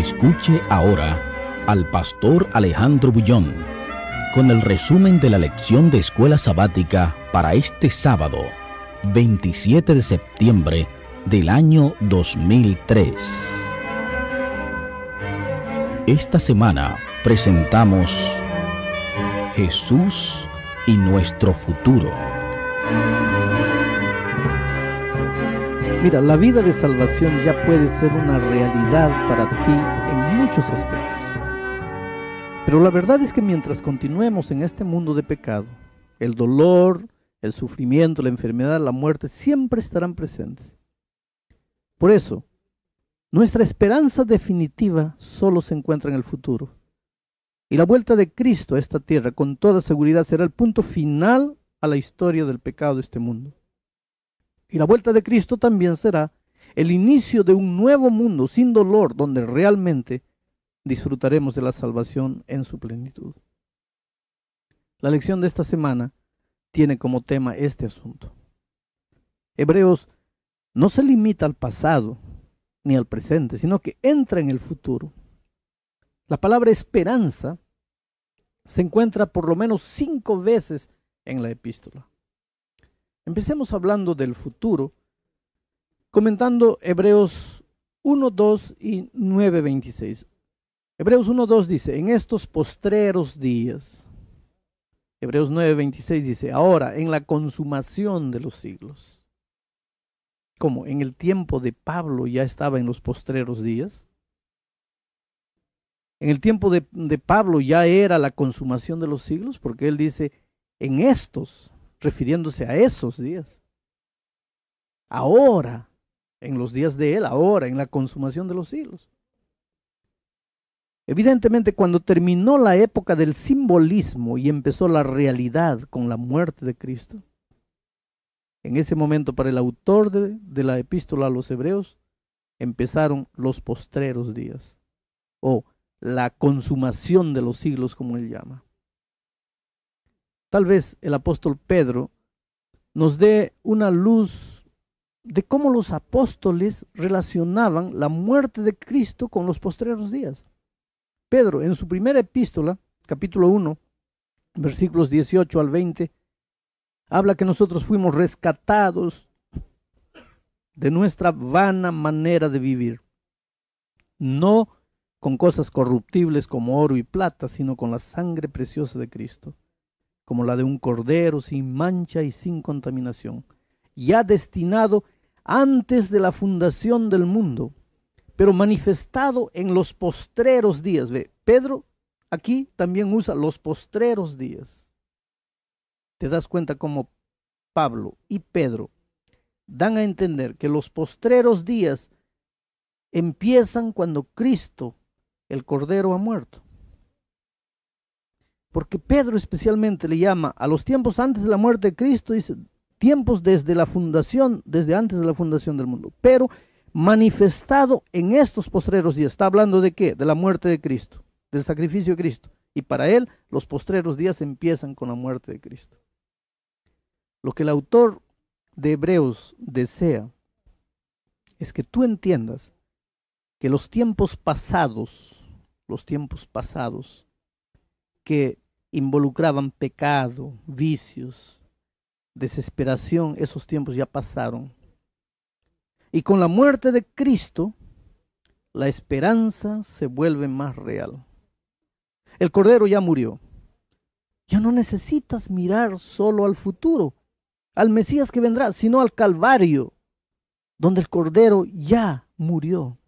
Escuche ahora al pastor Alejandro Bullón con el resumen de la lección de escuela sabática para este sábado, 27 de septiembre del año 2003. Esta semana presentamos Jesús y nuestro futuro. Mira, la vida de salvación ya puede ser una realidad para ti en muchos aspectos. Pero la verdad es que mientras continuemos en este mundo de pecado, el dolor, el sufrimiento, la enfermedad, la muerte, siempre estarán presentes. Por eso, nuestra esperanza definitiva solo se encuentra en el futuro. Y la vuelta de Cristo a esta tierra con toda seguridad será el punto final a la historia del pecado de este mundo. Y la vuelta de Cristo también será el inicio de un nuevo mundo sin dolor, donde realmente disfrutaremos de la salvación en su plenitud. La lección de esta semana tiene como tema este asunto. Hebreos no se limita al pasado ni al presente, sino que entra en el futuro. La palabra esperanza se encuentra por lo menos cinco veces en la epístola. Empecemos hablando del futuro, comentando Hebreos 1, 2 y 9, 26. Hebreos 1, 2 dice, en estos postreros días, Hebreos 9, 26 dice, ahora en la consumación de los siglos. ¿Cómo? en el tiempo de Pablo ya estaba en los postreros días. En el tiempo de, de Pablo ya era la consumación de los siglos, porque él dice, en estos refiriéndose a esos días. Ahora, en los días de Él, ahora, en la consumación de los siglos. Evidentemente, cuando terminó la época del simbolismo y empezó la realidad con la muerte de Cristo, en ese momento para el autor de, la epístola a los hebreos empezaron los postreros días, o la consumación de los siglos, como él llama tal vez el apóstol Pedro, nos dé una luz de cómo los apóstoles relacionaban la muerte de Cristo con los postreros días. Pedro, en su primera epístola, capítulo 1, versículos 18 al 20, habla que nosotros fuimos rescatados de nuestra vana manera de vivir, no con cosas corruptibles como oro y plata, sino con la sangre preciosa de Cristo como la de un cordero sin mancha y sin contaminación, ya destinado antes de la fundación del mundo, pero manifestado en los postreros días. Ve, Pedro aquí también usa los postreros días. Te das cuenta cómo Pablo y Pedro dan a entender que los postreros días empiezan cuando Cristo, el Cordero, ha muerto porque Pedro especialmente le llama a los tiempos antes de la muerte de Cristo, dice, tiempos desde la fundación, desde antes de la fundación del mundo, pero manifestado en estos postreros días. Está hablando de qué? De la muerte de Cristo, del sacrificio de Cristo. Y para él los postreros días empiezan con la muerte de Cristo. Lo que el autor de Hebreos desea es que tú entiendas que los tiempos pasados, los tiempos pasados, que involucraban pecado, vicios, desesperación, esos tiempos ya pasaron. Y con la muerte de Cristo, la esperanza se vuelve más real. El Cordero ya murió. Ya no necesitas mirar solo al futuro, al Mesías que vendrá, sino al Calvario, donde el Cordero ya murió.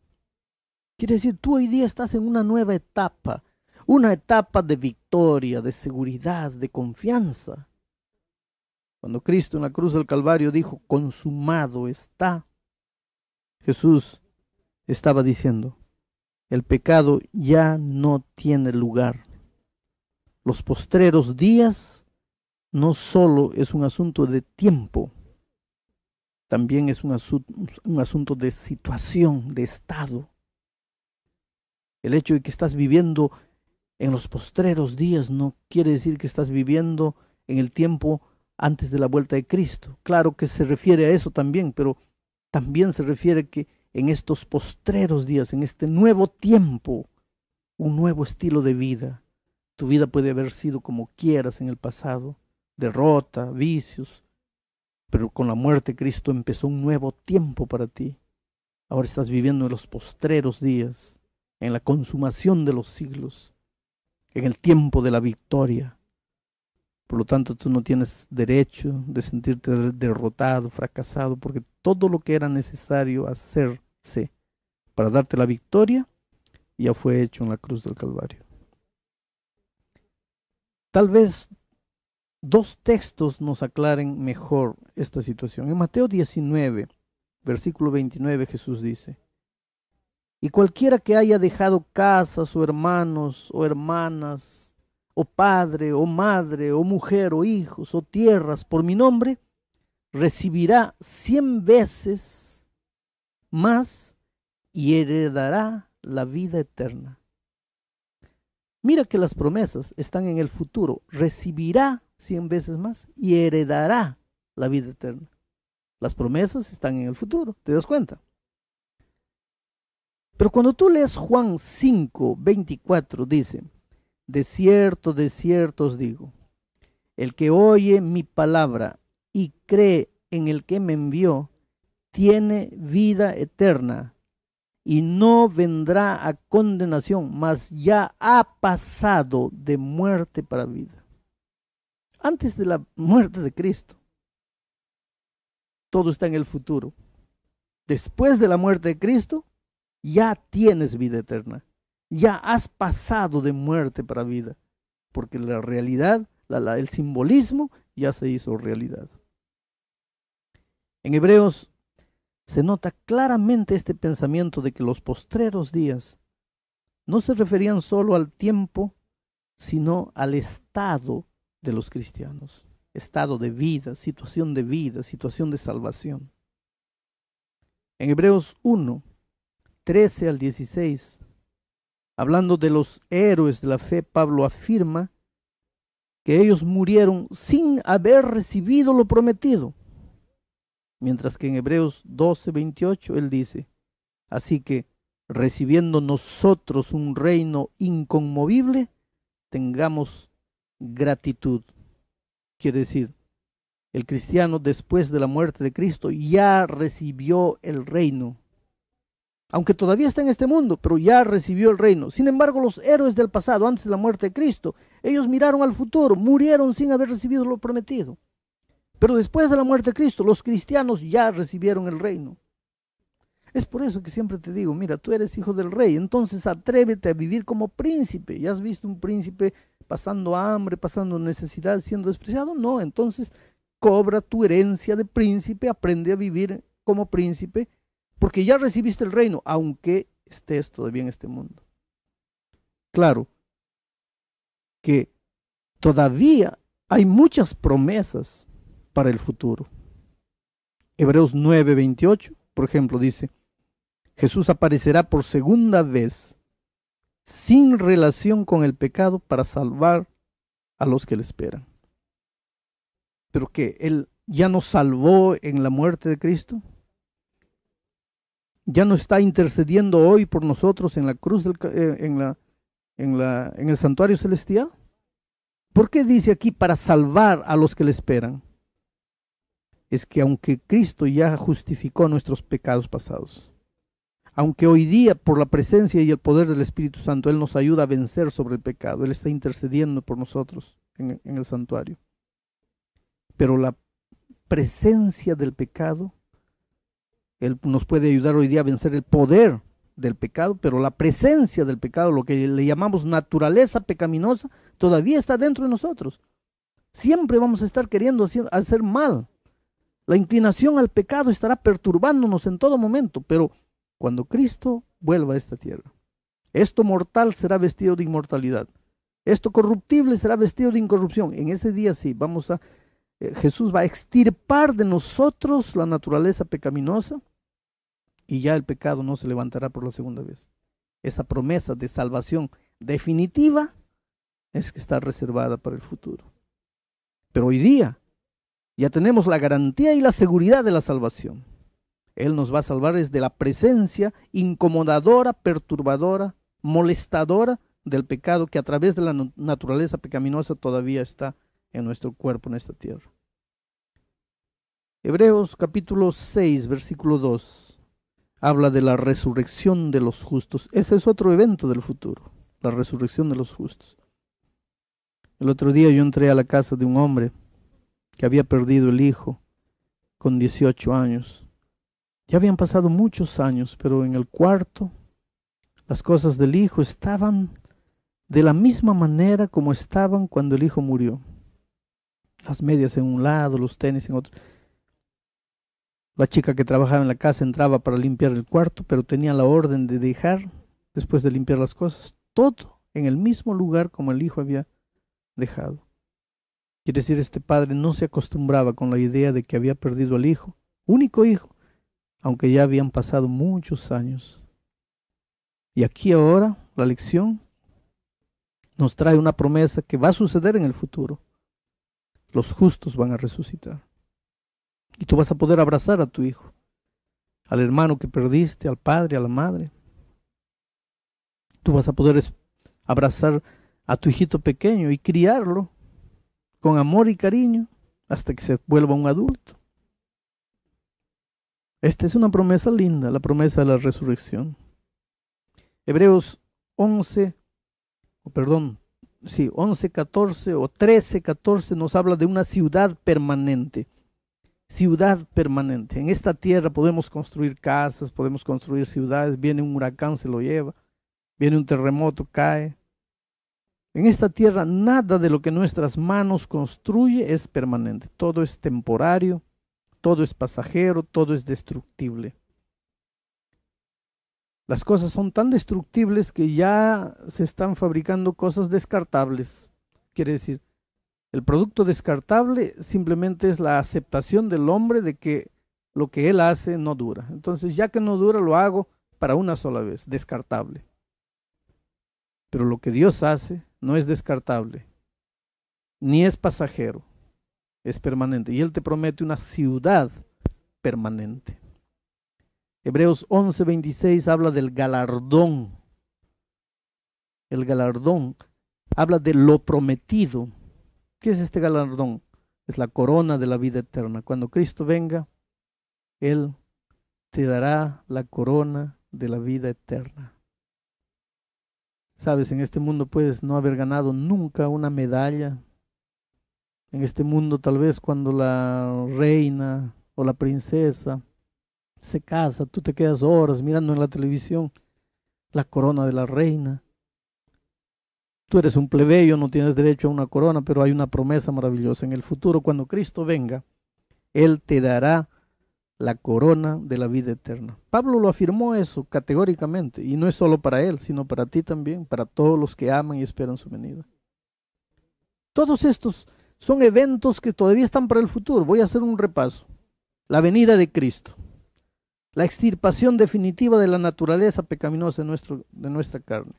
Quiere decir, tú hoy día estás en una nueva etapa una etapa de victoria, de seguridad, de confianza. Cuando Cristo en la cruz del Calvario dijo, consumado está, Jesús estaba diciendo, el pecado ya no tiene lugar. Los postreros días no solo es un asunto de tiempo, también es un, asunto, de situación, de estado. El hecho de que estás viviendo en los postreros días no quiere decir que estás viviendo en el tiempo antes de la vuelta de Cristo. Claro que se refiere a eso también, pero también se refiere que en estos postreros días, en este nuevo tiempo, un nuevo estilo de vida. Tu vida puede haber sido como quieras en el pasado, derrota, vicios, pero con la muerte Cristo empezó un nuevo tiempo para ti. Ahora estás viviendo en los postreros días, en la consumación de los siglos en el tiempo de la victoria. Por lo tanto, tú no tienes derecho de sentirte derrotado, fracasado, porque todo lo que era necesario hacerse para darte la victoria ya fue hecho en la cruz del Calvario. Tal vez dos textos nos aclaren mejor esta situación. En Mateo 19, versículo 29, Jesús dice, y cualquiera que haya dejado casas o hermanos o hermanas, o padre o madre o mujer o hijos o tierras por mi nombre, recibirá cien veces más y heredará la vida eterna. Mira que las promesas están en el futuro. Recibirá cien veces más y heredará la vida eterna. Las promesas están en el futuro, ¿te das cuenta? Pero cuando tú lees Juan 5, 24, dice, de cierto, de cierto os digo, el que oye mi palabra y cree en el que me envió, tiene vida eterna y no vendrá a condenación, mas ya ha pasado de muerte para vida. Antes de la muerte de Cristo, todo está en el futuro. Después de la muerte de Cristo, ya tienes vida eterna, ya has pasado de muerte para vida, porque la realidad, la, el simbolismo ya se hizo realidad. En Hebreos se nota claramente este pensamiento de que los postreros días no se referían solo al tiempo, sino al estado de los cristianos, estado de vida, situación de vida, situación de salvación. En Hebreos 1, 13 al 16, hablando de los héroes de la fe, Pablo afirma que ellos murieron sin haber recibido lo prometido. Mientras que en Hebreos 12, 28, él dice, así que recibiendo nosotros un reino inconmovible, tengamos gratitud. Quiere decir, el cristiano después de la muerte de Cristo ya recibió el reino aunque todavía está en este mundo, pero ya recibió el reino. Sin embargo, los héroes del pasado, antes de la muerte de Cristo, ellos miraron al futuro, murieron sin haber recibido lo prometido. Pero después de la muerte de Cristo, los cristianos ya recibieron el reino. Es por eso que siempre te digo, mira, tú eres hijo del rey, entonces atrévete a vivir como príncipe. ¿Ya has visto un príncipe pasando hambre, pasando necesidad, siendo despreciado? No, entonces cobra tu herencia de príncipe, aprende a vivir como príncipe porque ya recibiste el reino, aunque estés todavía en este mundo. Claro que todavía hay muchas promesas para el futuro. Hebreos 28 por ejemplo, dice, Jesús aparecerá por segunda vez sin relación con el pecado para salvar a los que le esperan. ¿Pero qué? ¿Él ya nos salvó en la muerte de Cristo? ya no está intercediendo hoy por nosotros en la cruz, eh, en, la, en, la, en el santuario celestial? ¿Por qué dice aquí para salvar a los que le esperan? Es que aunque Cristo ya justificó nuestros pecados pasados, aunque hoy día por la presencia y el poder del Espíritu Santo Él nos ayuda a vencer sobre el pecado, Él está intercediendo por nosotros en el santuario. Pero la presencia del pecado él nos puede ayudar hoy día a vencer el poder del pecado, pero la presencia del pecado, lo que le llamamos naturaleza pecaminosa, todavía está dentro de nosotros. Siempre vamos a estar queriendo hacer mal. La inclinación al pecado estará perturbándonos en todo momento, pero cuando Cristo vuelva a esta tierra, esto mortal será vestido de inmortalidad. Esto corruptible será vestido de incorrupción. En ese día sí, vamos a eh, Jesús va a extirpar de nosotros la naturaleza pecaminosa y ya el pecado no se levantará por la segunda vez. Esa promesa de salvación definitiva es que está reservada para el futuro. Pero hoy día ya tenemos la garantía y la seguridad de la salvación. Él nos va a salvar desde la presencia incomodadora, perturbadora, molestadora del pecado que a través de la naturaleza pecaminosa todavía está en nuestro cuerpo, en esta tierra. Hebreos capítulo 6, versículo 2 habla de la resurrección de los justos. Ese es otro evento del futuro, la resurrección de los justos. El otro día yo entré a la casa de un hombre que había perdido el hijo con 18 años. Ya habían pasado muchos años, pero en el cuarto las cosas del hijo estaban de la misma manera como estaban cuando el hijo murió. Las medias en un lado, los tenis en otro. La chica que trabajaba en la casa entraba para limpiar el cuarto, pero tenía la orden de dejar, después de limpiar las cosas, todo en el mismo lugar como el hijo había dejado. Quiere decir, este padre no se acostumbraba con la idea de que había perdido al hijo, único hijo, aunque ya habían pasado muchos años. Y aquí ahora la lección nos trae una promesa que va a suceder en el futuro. Los justos van a resucitar. Y tú vas a poder abrazar a tu hijo, al hermano que perdiste, al padre, a la madre. Tú vas a poder abrazar a tu hijito pequeño y criarlo con amor y cariño hasta que se vuelva un adulto. Esta es una promesa linda, la promesa de la resurrección. Hebreos 11, o perdón, sí, 11, 14 o 13, 14 nos habla de una ciudad permanente ciudad permanente. En esta tierra podemos construir casas, podemos construir ciudades, viene un huracán, se lo lleva, viene un terremoto, cae. En esta tierra nada de lo que nuestras manos construye es permanente, todo es temporario, todo es pasajero, todo es destructible. Las cosas son tan destructibles que ya se están fabricando cosas descartables. Quiere decir, el producto descartable simplemente es la aceptación del hombre de que lo que él hace no dura. Entonces, ya que no dura, lo hago para una sola vez, descartable. Pero lo que Dios hace no es descartable, ni es pasajero, es permanente. Y Él te promete una ciudad permanente. Hebreos 11:26 habla del galardón. El galardón habla de lo prometido ¿Qué es este galardón? Es la corona de la vida eterna. Cuando Cristo venga, Él te dará la corona de la vida eterna. Sabes, en este mundo puedes no haber ganado nunca una medalla. En este mundo tal vez cuando la reina o la princesa se casa, tú te quedas horas mirando en la televisión la corona de la reina tú eres un plebeyo, no tienes derecho a una corona, pero hay una promesa maravillosa. En el futuro, cuando Cristo venga, Él te dará la corona de la vida eterna. Pablo lo afirmó eso categóricamente, y no es solo para él, sino para ti también, para todos los que aman y esperan su venida. Todos estos son eventos que todavía están para el futuro. Voy a hacer un repaso. La venida de Cristo, la extirpación definitiva de la naturaleza pecaminosa de, nuestro, de nuestra carne,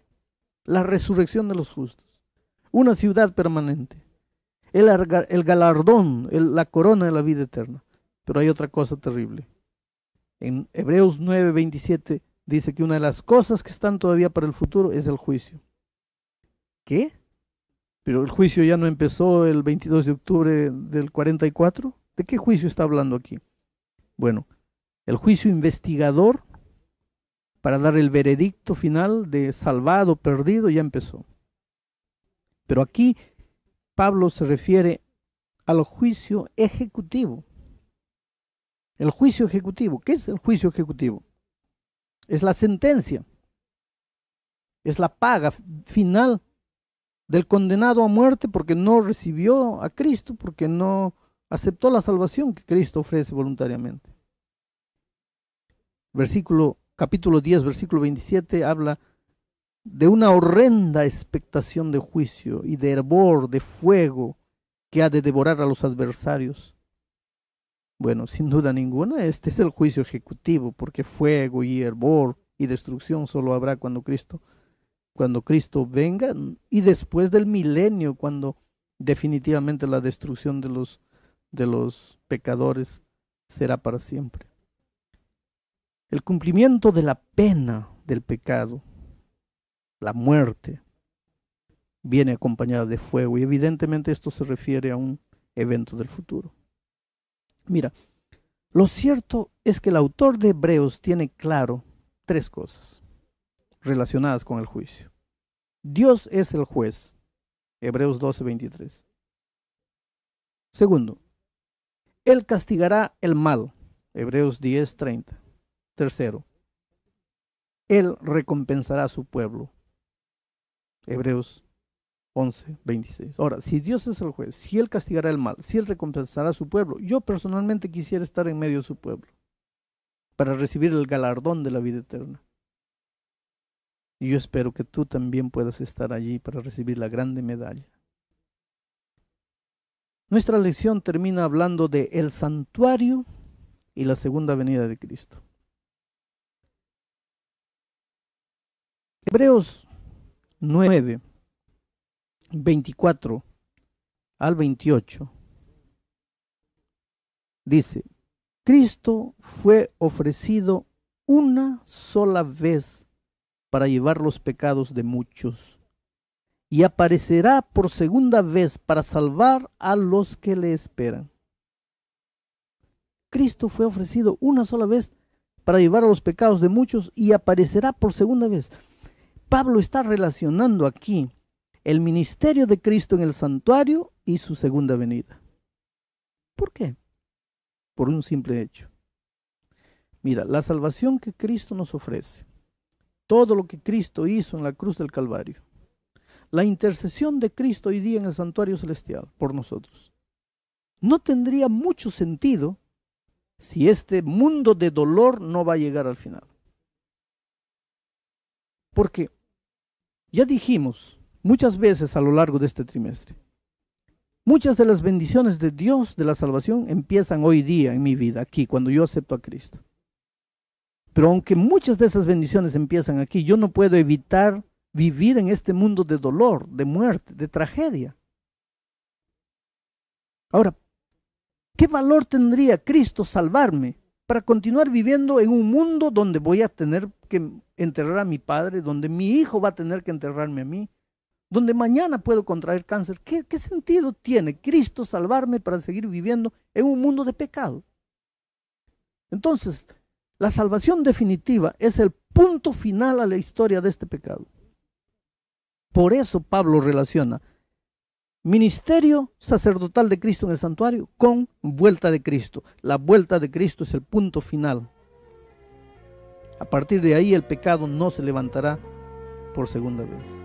la resurrección de los justos, una ciudad permanente, el, el galardón, la corona de la vida eterna. Pero hay otra cosa terrible. En Hebreos 9, dice que una de las cosas que están todavía para el futuro es el juicio. ¿Qué? Pero el juicio ya no empezó el 22 de octubre del 44. ¿De qué juicio está hablando aquí? Bueno, el juicio investigador para dar el veredicto final de salvado, perdido, ya empezó. Pero aquí Pablo se refiere al juicio ejecutivo. El juicio ejecutivo. ¿Qué es el juicio ejecutivo? Es la sentencia. Es la paga final del condenado a muerte porque no recibió a Cristo, porque no aceptó la salvación que Cristo ofrece voluntariamente. Versículo capítulo 10, versículo 27, habla de una horrenda expectación de juicio y de hervor, de fuego que ha de devorar a los adversarios. Bueno, sin duda ninguna, este es el juicio ejecutivo, porque fuego y hervor y destrucción solo habrá cuando Cristo, cuando Cristo venga y después del milenio, cuando definitivamente la destrucción de los, de los pecadores será para siempre el cumplimiento de la pena del pecado, la muerte, viene acompañada de fuego y evidentemente esto se refiere a un evento del futuro. Mira, lo cierto es que el autor de Hebreos tiene claro tres cosas relacionadas con el juicio. Dios es el juez, Hebreos 12:23. Segundo, Él castigará el mal, Hebreos 10:30. Tercero, Él recompensará a su pueblo. Hebreos 11, 26. Ahora, si Dios es el juez, si Él castigará el mal, si Él recompensará a su pueblo, yo personalmente quisiera estar en medio de su pueblo para recibir el galardón de la vida eterna. Y yo espero que tú también puedas estar allí para recibir la grande medalla. Nuestra lección termina hablando de el santuario y la segunda venida de Cristo. Hebreos 9, 24 al 28 dice, Cristo fue ofrecido una sola vez para llevar los pecados de muchos y aparecerá por segunda vez para salvar a los que le esperan. Cristo fue ofrecido una sola vez para llevar los pecados de muchos y aparecerá por segunda vez. Pablo está relacionando aquí el ministerio de Cristo en el santuario y su segunda venida. ¿Por qué? Por un simple hecho. Mira, la salvación que Cristo nos ofrece, todo lo que Cristo hizo en la cruz del Calvario, la intercesión de Cristo hoy día en el santuario celestial por nosotros, no tendría mucho sentido si este mundo de dolor no va a llegar al final. Porque ya dijimos muchas veces a lo largo de este trimestre, muchas de las bendiciones de Dios, de la salvación, empiezan hoy día en mi vida, aquí, cuando yo acepto a Cristo. Pero aunque muchas de esas bendiciones empiezan aquí, yo no puedo evitar vivir en este mundo de dolor, de muerte, de tragedia. Ahora, ¿qué valor tendría Cristo salvarme para continuar viviendo en un mundo donde voy a tener que enterrar a mi padre, donde mi hijo va a tener que enterrarme a mí, donde mañana puedo contraer cáncer. ¿Qué, sentido tiene Cristo salvarme para seguir viviendo en un mundo de pecado? Entonces, la salvación definitiva es el punto final a la historia de este pecado. Por eso Pablo relaciona Ministerio sacerdotal de Cristo en el santuario con vuelta de Cristo. La vuelta de Cristo es el punto final. A partir de ahí el pecado no se levantará por segunda vez.